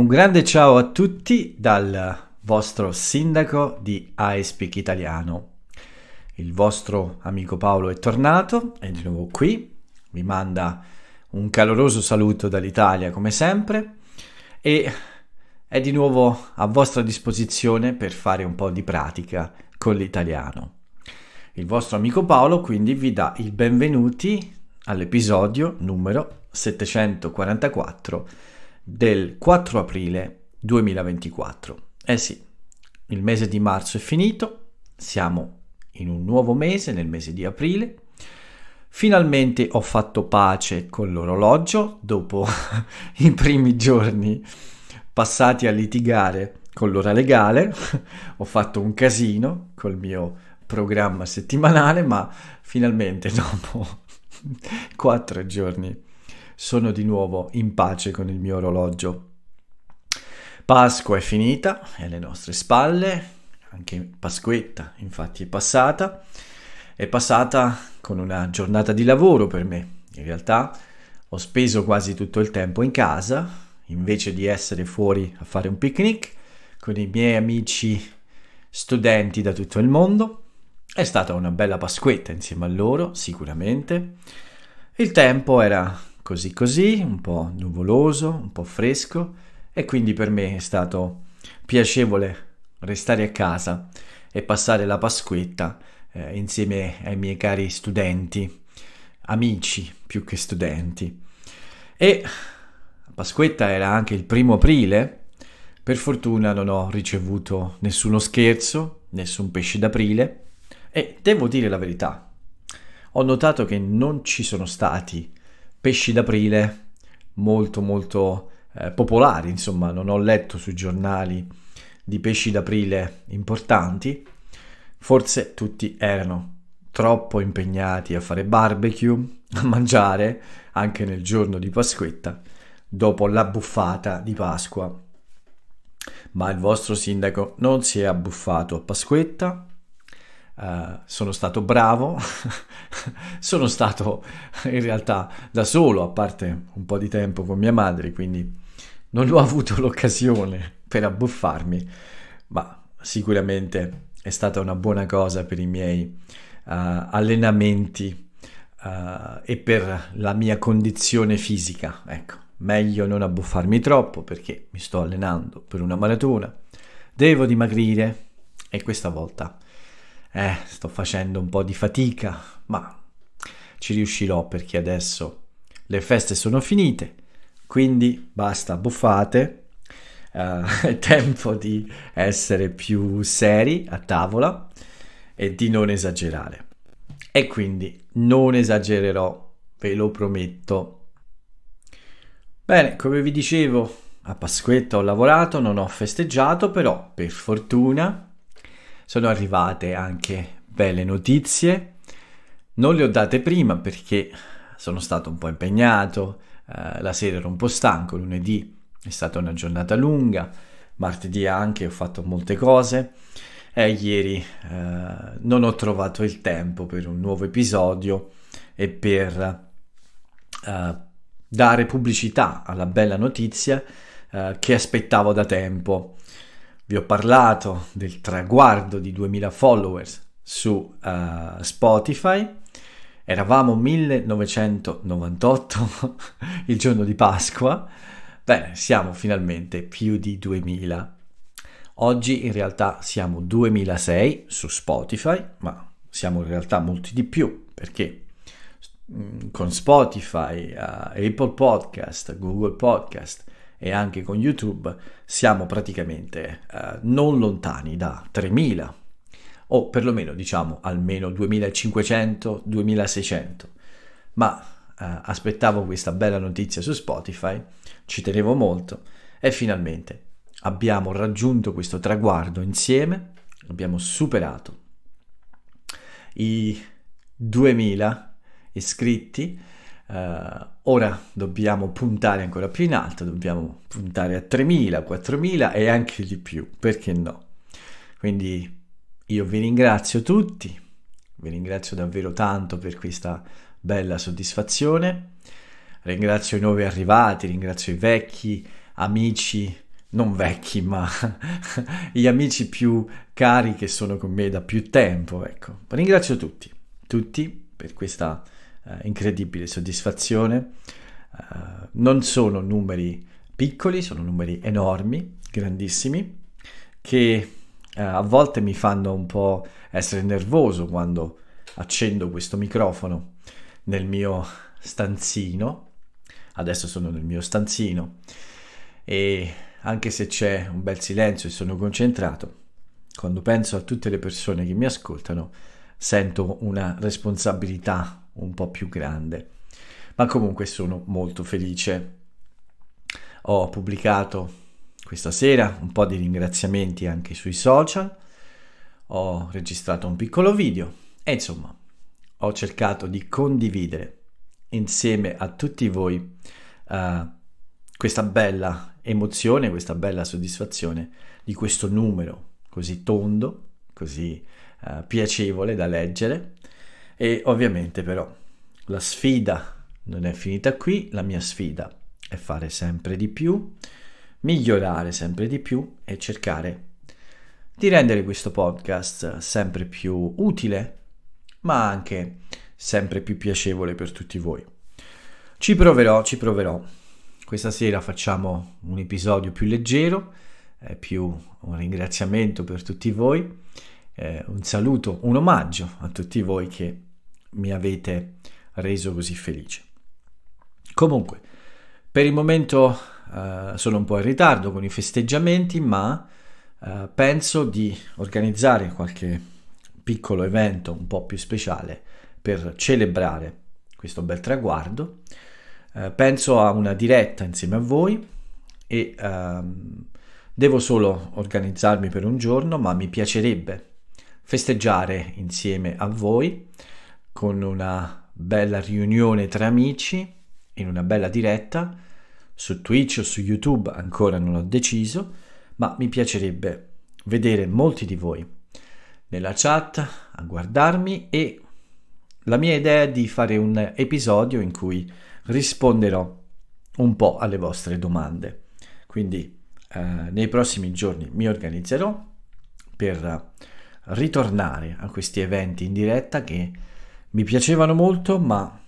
Un grande ciao a tutti dal vostro sindaco di iSpeak Italiano. Il vostro amico Paolo è tornato, è di nuovo qui, vi manda un caloroso saluto dall'Italia come sempre e è di nuovo a vostra disposizione per fare un po' di pratica con l'italiano. Il vostro amico Paolo quindi vi dà il benvenuti all'episodio numero 744 del 4 aprile 2024. Eh sì, il mese di marzo è finito, siamo in un nuovo mese, nel mese di aprile. Finalmente ho fatto pace con l'orologio dopo i primi giorni passati a litigare con l'ora legale. ho fatto un casino col mio programma settimanale, ma finalmente dopo quattro giorni sono di nuovo in pace con il mio orologio. Pasqua è finita, è alle nostre spalle, anche Pasquetta infatti è passata, è passata con una giornata di lavoro per me. In realtà ho speso quasi tutto il tempo in casa, invece di essere fuori a fare un picnic con i miei amici studenti da tutto il mondo. È stata una bella Pasquetta insieme a loro, sicuramente. Il tempo era così così, un po' nuvoloso, un po' fresco e quindi per me è stato piacevole restare a casa e passare la Pasquetta eh, insieme ai miei cari studenti, amici più che studenti. E la Pasquetta era anche il primo aprile, per fortuna non ho ricevuto nessuno scherzo, nessun pesce d'aprile e devo dire la verità, ho notato che non ci sono stati pesci d'aprile molto molto eh, popolari, insomma non ho letto sui giornali di pesci d'aprile importanti, forse tutti erano troppo impegnati a fare barbecue, a mangiare anche nel giorno di Pasquetta, dopo la buffata di Pasqua. Ma il vostro sindaco non si è abbuffato a Pasquetta, Uh, sono stato bravo, sono stato in realtà da solo, a parte un po' di tempo con mia madre, quindi non ho avuto l'occasione per abbuffarmi, ma sicuramente è stata una buona cosa per i miei uh, allenamenti uh, e per la mia condizione fisica. Ecco, meglio non abbuffarmi troppo perché mi sto allenando per una maratona, devo dimagrire e questa volta eh, sto facendo un po' di fatica, ma ci riuscirò perché adesso le feste sono finite, quindi basta buffate, eh, è tempo di essere più seri a tavola e di non esagerare. E quindi non esagererò, ve lo prometto. Bene, come vi dicevo, a Pasquetta ho lavorato, non ho festeggiato, però per fortuna sono arrivate anche belle notizie. Non le ho date prima perché sono stato un po' impegnato, eh, la sera ero un po' stanco, lunedì è stata una giornata lunga, martedì anche ho fatto molte cose e ieri eh, non ho trovato il tempo per un nuovo episodio e per eh, dare pubblicità alla bella notizia eh, che aspettavo da tempo. Vi ho parlato del traguardo di 2000 followers su uh, Spotify. Eravamo 1998, il giorno di Pasqua. Bene, siamo finalmente più di 2000. Oggi in realtà siamo 2006 su Spotify, ma siamo in realtà molti di più perché mm, con Spotify, uh, Apple Podcast, Google Podcast, e anche con YouTube siamo praticamente eh, non lontani da 3000 o perlomeno diciamo almeno 2500, 2600. Ma eh, aspettavo questa bella notizia su Spotify, ci tenevo molto e finalmente abbiamo raggiunto questo traguardo insieme, abbiamo superato i 2000 iscritti Uh, ora dobbiamo puntare ancora più in alto, dobbiamo puntare a 3.000, 4.000 e anche di più, perché no? Quindi io vi ringrazio tutti, vi ringrazio davvero tanto per questa bella soddisfazione, ringrazio i nuovi arrivati, ringrazio i vecchi amici, non vecchi, ma gli amici più cari che sono con me da più tempo, ecco. Ringrazio tutti, tutti per questa soddisfazione eh, incredibile soddisfazione. Uh, non sono numeri piccoli, sono numeri enormi, grandissimi, che uh, a volte mi fanno un po' essere nervoso quando accendo questo microfono nel mio stanzino. Adesso sono nel mio stanzino e anche se c'è un bel silenzio e sono concentrato, quando penso a tutte le persone che mi ascoltano, sento una responsabilità un po' più grande. Ma comunque sono molto felice. Ho pubblicato questa sera un po' di ringraziamenti anche sui social, ho registrato un piccolo video e insomma ho cercato di condividere insieme a tutti voi uh, questa bella emozione, questa bella soddisfazione di questo numero così tondo, così uh, piacevole da leggere e ovviamente però la sfida non è finita qui, la mia sfida è fare sempre di più, migliorare sempre di più e cercare di rendere questo podcast sempre più utile, ma anche sempre più piacevole per tutti voi. Ci proverò, ci proverò. Questa sera facciamo un episodio più leggero, eh, più un ringraziamento per tutti voi, eh, un saluto, un omaggio a tutti voi che mi avete reso così felice. Comunque, per il momento eh, sono un po' in ritardo con i festeggiamenti, ma eh, penso di organizzare qualche piccolo evento un po' più speciale per celebrare questo bel traguardo. Eh, penso a una diretta insieme a voi e ehm, devo solo organizzarmi per un giorno, ma mi piacerebbe festeggiare insieme a voi con una bella riunione tra amici, in una bella diretta, su Twitch o su YouTube ancora non ho deciso, ma mi piacerebbe vedere molti di voi nella chat a guardarmi e la mia idea è di fare un episodio in cui risponderò un po' alle vostre domande. Quindi eh, nei prossimi giorni mi organizzerò per ritornare a questi eventi in diretta che mi piacevano molto, ma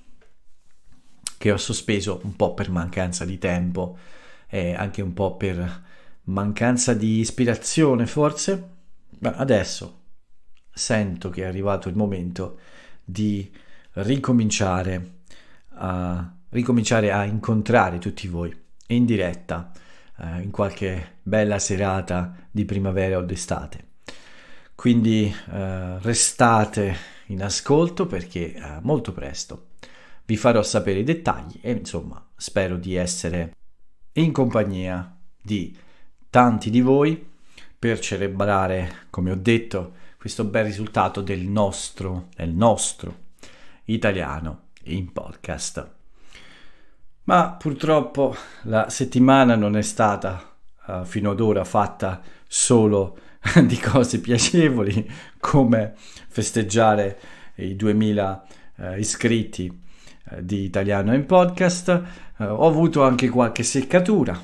che ho sospeso un po' per mancanza di tempo e anche un po' per mancanza di ispirazione forse, ma adesso sento che è arrivato il momento di ricominciare a, ricominciare a incontrare tutti voi in diretta eh, in qualche bella serata di primavera o d'estate. Quindi eh, restate in ascolto perché eh, molto presto vi farò sapere i dettagli e insomma spero di essere in compagnia di tanti di voi per celebrare, come ho detto, questo bel risultato del nostro, del nostro italiano in podcast. Ma purtroppo la settimana non è stata uh, fino ad ora fatta solo di cose piacevoli come festeggiare i 2000 uh, eh, iscritti eh, di Italiano in Podcast. ho avuto anche qualche seccatura.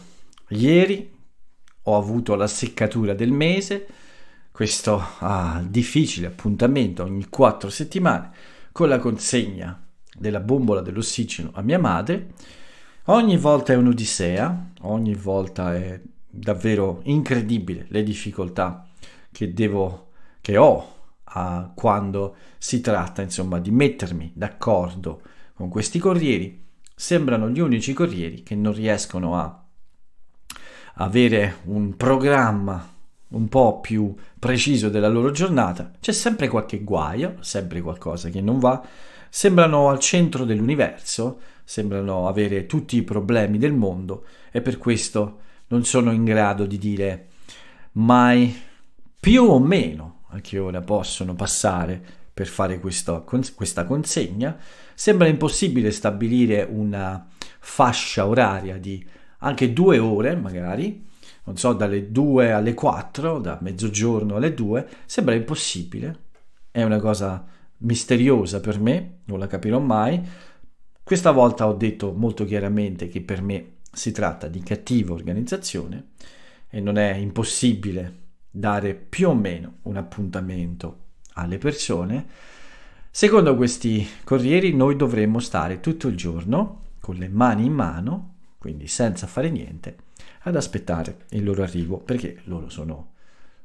Ieri ho avuto la seccatura del mese, questo ah, difficile appuntamento ogni quattro settimane con la consegna della bombola dell'ossigeno a mia madre. Ogni volta è un'odissea, ogni volta è davvero incredibile le difficoltà che devo, che ho a, quando si tratta insomma di mettermi d'accordo con questi corrieri. Sembrano gli unici corrieri che non riescono a avere un programma un po' più preciso della loro giornata, c'è sempre qualche guaio, sempre qualcosa che non va, sembrano al centro dell'universo, sembrano avere tutti i problemi del mondo e per questo non sono in grado di dire mai più o meno a che ora possono passare per fare questo, questa consegna. Sembra impossibile stabilire una fascia oraria di anche due ore magari, non so, dalle 2 alle 4, da mezzogiorno alle 2, sembra impossibile, è una cosa misteriosa per me, non la capirò mai. Questa volta ho detto molto chiaramente che per me si tratta di cattiva organizzazione e non è impossibile dare più o meno un appuntamento alle persone. Secondo questi corrieri noi dovremmo stare tutto il giorno con le mani in mano, quindi senza fare niente, ad aspettare il loro arrivo, perché loro sono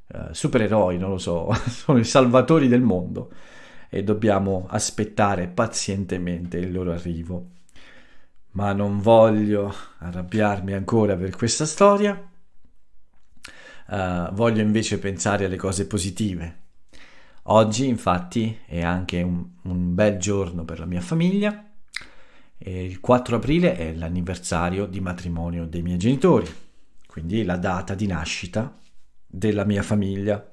eh, supereroi, non lo so, sono i salvatori del mondo e dobbiamo aspettare pazientemente il loro arrivo ma non voglio arrabbiarmi ancora per questa storia. Uh, voglio invece pensare alle cose positive. Oggi infatti è anche un, un bel giorno per la mia famiglia. E il 4 aprile è l'anniversario di matrimonio dei miei genitori, quindi la data di nascita della mia famiglia.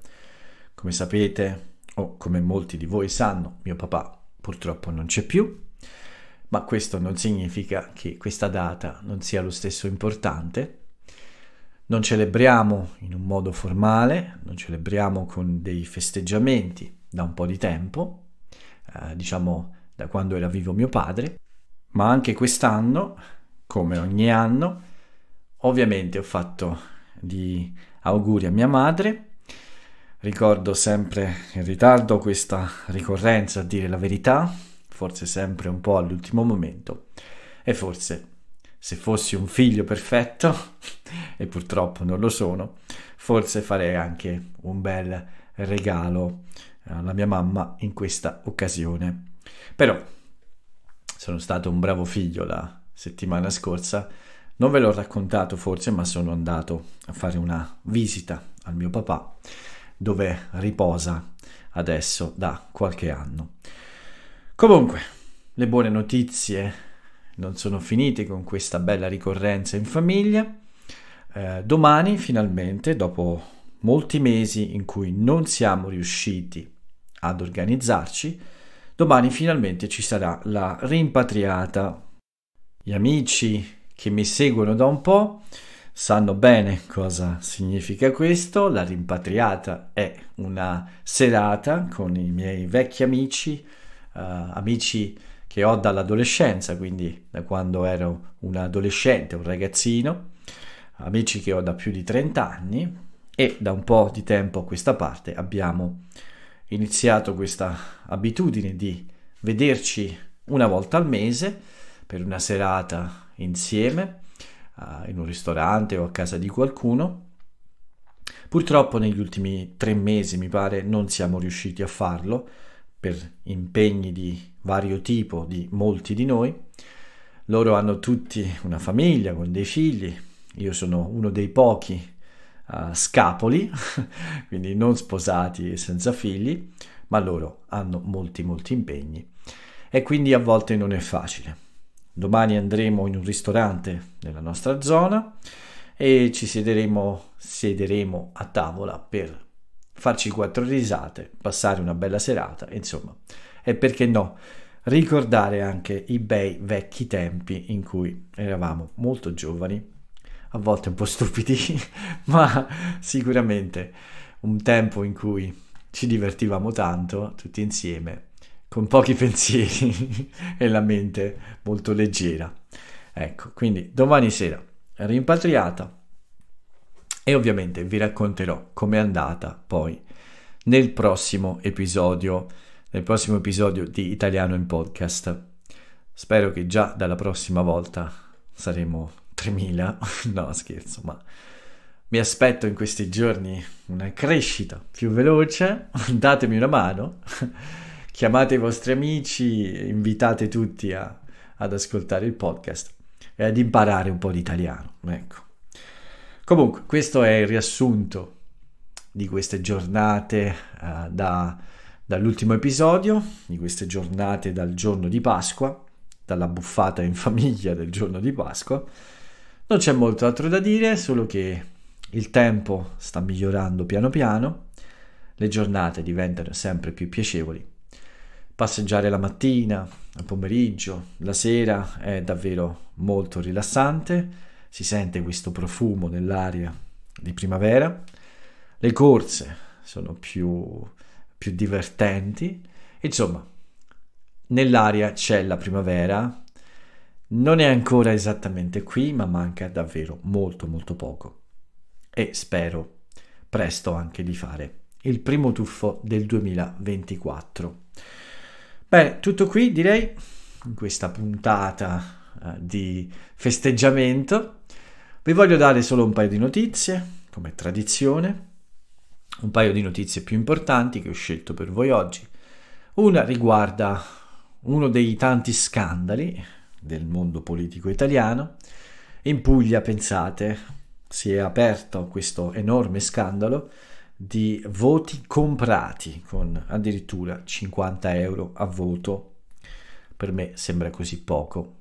Come sapete, o come molti di voi sanno, mio papà purtroppo non c'è più ma questo non significa che questa data non sia lo stesso importante. Non celebriamo in un modo formale, non celebriamo con dei festeggiamenti da un po' di tempo, eh, diciamo da quando era vivo mio padre, ma anche quest'anno, come ogni anno, ovviamente ho fatto di auguri a mia madre. Ricordo sempre in ritardo questa ricorrenza a dire la verità, forse sempre un po' all'ultimo momento e forse se fossi un figlio perfetto, e purtroppo non lo sono, forse farei anche un bel regalo alla mia mamma in questa occasione. Però sono stato un bravo figlio la settimana scorsa, non ve l'ho raccontato forse, ma sono andato a fare una visita al mio papà, dove riposa adesso da qualche anno. Comunque, le buone notizie non sono finite con questa bella ricorrenza in famiglia. Eh, domani, finalmente, dopo molti mesi in cui non siamo riusciti ad organizzarci, domani finalmente ci sarà la rimpatriata. Gli amici che mi seguono da un po' sanno bene cosa significa questo. La rimpatriata è una serata con i miei vecchi amici eh, amici che ho dall'adolescenza, quindi da quando ero un adolescente, un ragazzino, amici che ho da più di 30 anni e da un po' di tempo a questa parte abbiamo iniziato questa abitudine di vederci una volta al mese per una serata insieme uh, in un ristorante o a casa di qualcuno. Purtroppo negli ultimi tre mesi mi pare non siamo riusciti a farlo per impegni di vario tipo di molti di noi. Loro hanno tutti una famiglia con dei figli, io sono uno dei pochi uh, scapoli, quindi non sposati e senza figli, ma loro hanno molti molti impegni e quindi a volte non è facile. Domani andremo in un ristorante nella nostra zona e ci siederemo, siederemo a tavola per farci quattro risate, passare una bella serata, insomma. E perché no? Ricordare anche i bei vecchi tempi in cui eravamo molto giovani, a volte un po' stupidi, ma sicuramente un tempo in cui ci divertivamo tanto tutti insieme, con pochi pensieri e la mente molto leggera. Ecco, quindi domani sera rimpatriata e ovviamente vi racconterò com'è andata poi nel prossimo episodio, nel prossimo episodio di Italiano in Podcast. Spero che già dalla prossima volta saremo 3000, no scherzo, ma mi aspetto in questi giorni una crescita più veloce, datemi una mano, chiamate i vostri amici, invitate tutti a, ad ascoltare il podcast e ad imparare un po' di italiano, ecco. Comunque, questo è il riassunto di queste giornate uh, da, dall'ultimo episodio, di queste giornate dal giorno di Pasqua, dalla buffata in famiglia del giorno di Pasqua. Non c'è molto altro da dire, solo che il tempo sta migliorando piano piano, le giornate diventano sempre più piacevoli. Passeggiare la mattina, il pomeriggio, la sera è davvero molto rilassante si sente questo profumo nell'aria di primavera, le corse sono più, più divertenti, insomma, nell'aria c'è la primavera, non è ancora esattamente qui, ma manca davvero molto molto poco e spero presto anche di fare il primo tuffo del 2024. Bene, tutto qui direi in questa puntata eh, di festeggiamento. Vi voglio dare solo un paio di notizie, come tradizione, un paio di notizie più importanti che ho scelto per voi oggi. Una riguarda uno dei tanti scandali del mondo politico italiano. In Puglia, pensate, si è aperto questo enorme scandalo di voti comprati con addirittura 50 euro a voto. Per me sembra così poco,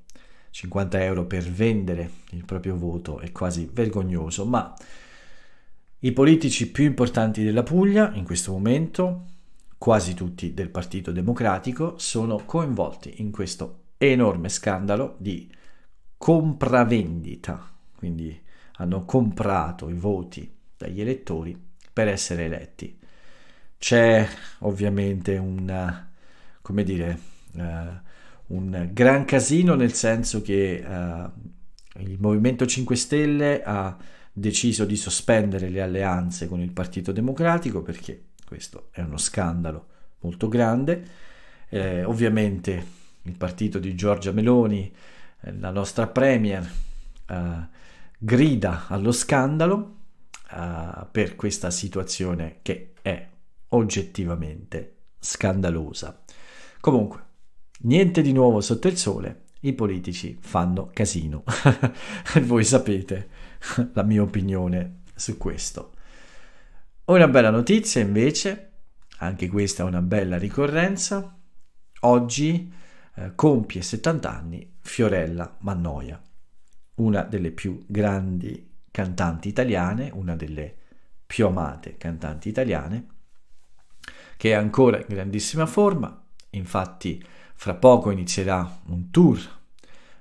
50 euro per vendere il proprio voto è quasi vergognoso, ma i politici più importanti della Puglia in questo momento, quasi tutti del Partito Democratico, sono coinvolti in questo enorme scandalo di compravendita, quindi hanno comprato i voti dagli elettori per essere eletti. C'è ovviamente un, come dire, eh, un gran casino nel senso che uh, il Movimento 5 Stelle ha deciso di sospendere le alleanze con il Partito Democratico perché questo è uno scandalo molto grande. Eh, ovviamente il partito di Giorgia Meloni, eh, la nostra Premier, eh, grida allo scandalo eh, per questa situazione che è oggettivamente scandalosa. Comunque, Niente di nuovo sotto il sole, i politici fanno casino. Voi sapete la mia opinione su questo. Una bella notizia invece, anche questa è una bella ricorrenza, oggi eh, compie 70 anni Fiorella Mannoia, una delle più grandi cantanti italiane, una delle più amate cantanti italiane, che è ancora in grandissima forma, infatti fra poco inizierà un tour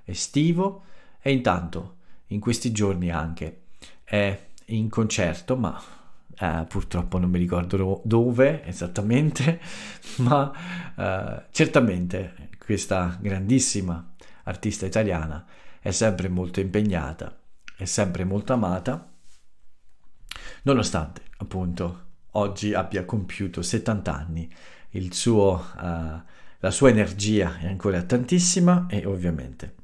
estivo e intanto in questi giorni anche è in concerto, ma eh, purtroppo non mi ricordo dove esattamente, ma eh, certamente questa grandissima artista italiana è sempre molto impegnata, è sempre molto amata, nonostante appunto oggi abbia compiuto 70 anni. Il suo eh, la sua energia è ancora tantissima e ovviamente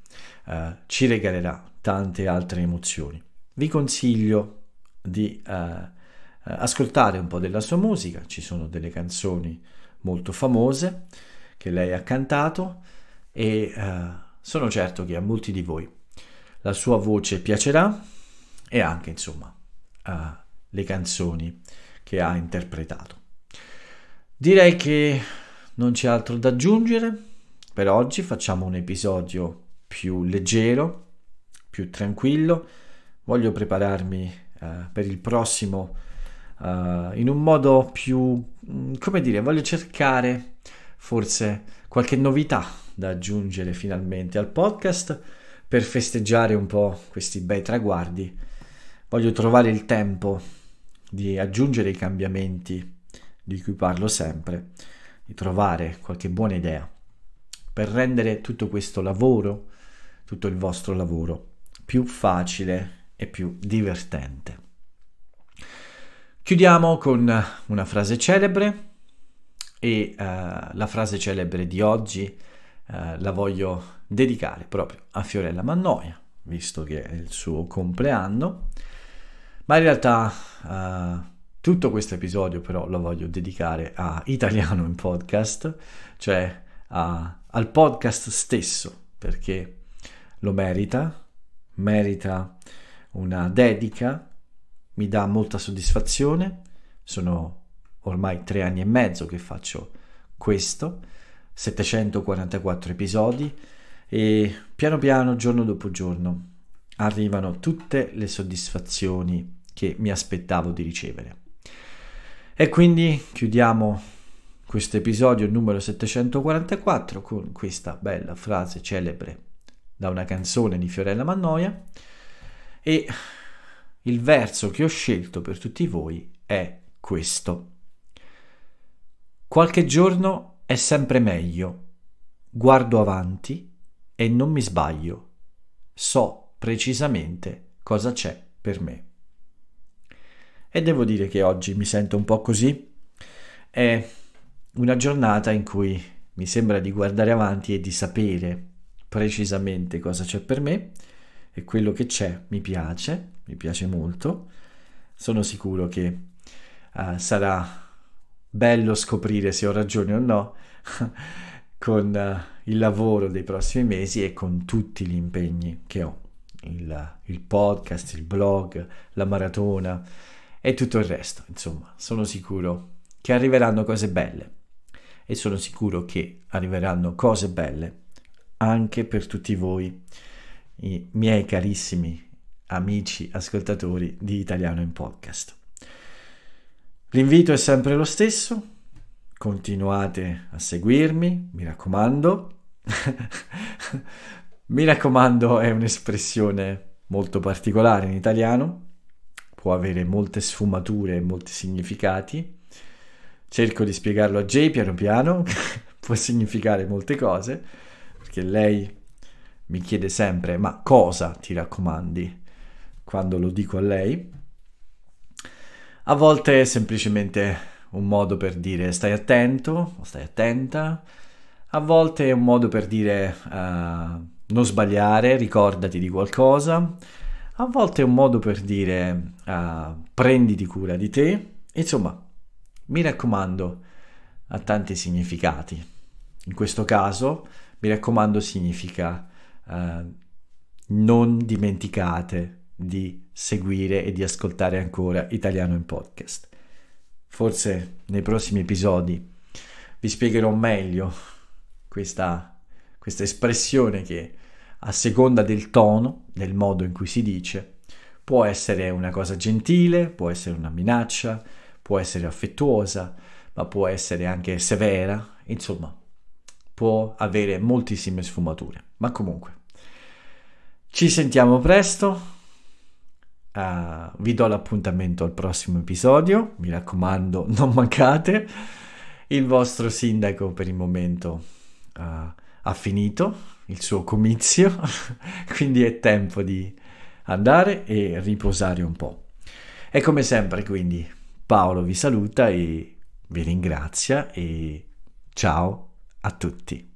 eh, ci regalerà tante altre emozioni. Vi consiglio di eh, ascoltare un po' della sua musica, ci sono delle canzoni molto famose che lei ha cantato e eh, sono certo che a molti di voi la sua voce piacerà e anche insomma eh, le canzoni che ha interpretato. Direi che non c'è altro da aggiungere, per oggi facciamo un episodio più leggero, più tranquillo. Voglio prepararmi uh, per il prossimo uh, in un modo più, mm, come dire, voglio cercare forse qualche novità da aggiungere finalmente al podcast per festeggiare un po' questi bei traguardi. Voglio trovare il tempo di aggiungere i cambiamenti di cui parlo sempre di trovare qualche buona idea per rendere tutto questo lavoro, tutto il vostro lavoro, più facile e più divertente. Chiudiamo con una frase celebre e uh, la frase celebre di oggi uh, la voglio dedicare proprio a Fiorella Mannoia, visto che è il suo compleanno, ma in realtà uh, tutto questo episodio però lo voglio dedicare a Italiano in Podcast, cioè a, al podcast stesso, perché lo merita, merita una dedica, mi dà molta soddisfazione, sono ormai tre anni e mezzo che faccio questo, 744 episodi e piano piano, giorno dopo giorno, arrivano tutte le soddisfazioni che mi aspettavo di ricevere. E quindi chiudiamo questo episodio numero 744 con questa bella frase celebre da una canzone di Fiorella Mannoia e il verso che ho scelto per tutti voi è questo. Qualche giorno è sempre meglio, guardo avanti e non mi sbaglio, so precisamente cosa c'è per me. E devo dire che oggi mi sento un po' così. È una giornata in cui mi sembra di guardare avanti e di sapere precisamente cosa c'è per me e quello che c'è mi piace, mi piace molto. Sono sicuro che uh, sarà bello scoprire se ho ragione o no con uh, il lavoro dei prossimi mesi e con tutti gli impegni che ho. Il, il podcast, il blog, la maratona, e tutto il resto. Insomma, sono sicuro che arriveranno cose belle e sono sicuro che arriveranno cose belle anche per tutti voi, i miei carissimi amici ascoltatori di Italiano in Podcast. L'invito è sempre lo stesso, continuate a seguirmi, mi raccomando. mi raccomando è un'espressione molto particolare in italiano, può avere molte sfumature e molti significati. Cerco di spiegarlo a Jay piano piano, può significare molte cose, perché lei mi chiede sempre ma cosa ti raccomandi quando lo dico a lei. A volte è semplicemente un modo per dire stai attento o stai attenta, a volte è un modo per dire uh, non sbagliare, ricordati di qualcosa, a volte è un modo per dire uh, ah, prenditi cura di te, insomma, mi raccomando, ha tanti significati. In questo caso, mi raccomando, significa uh, non dimenticate di seguire e di ascoltare ancora Italiano in podcast. Forse nei prossimi episodi vi spiegherò meglio questa, questa espressione che a seconda del tono nel modo in cui si dice, può essere una cosa gentile, può essere una minaccia, può essere affettuosa, ma può essere anche severa, insomma, può avere moltissime sfumature. Ma comunque, ci sentiamo presto. Uh, vi do l'appuntamento al prossimo episodio. Mi raccomando, non mancate. Il vostro sindaco per il momento uh, ha finito il suo comizio, quindi è tempo di andare e riposare un po'. E come sempre quindi Paolo vi saluta e vi ringrazia e ciao a tutti.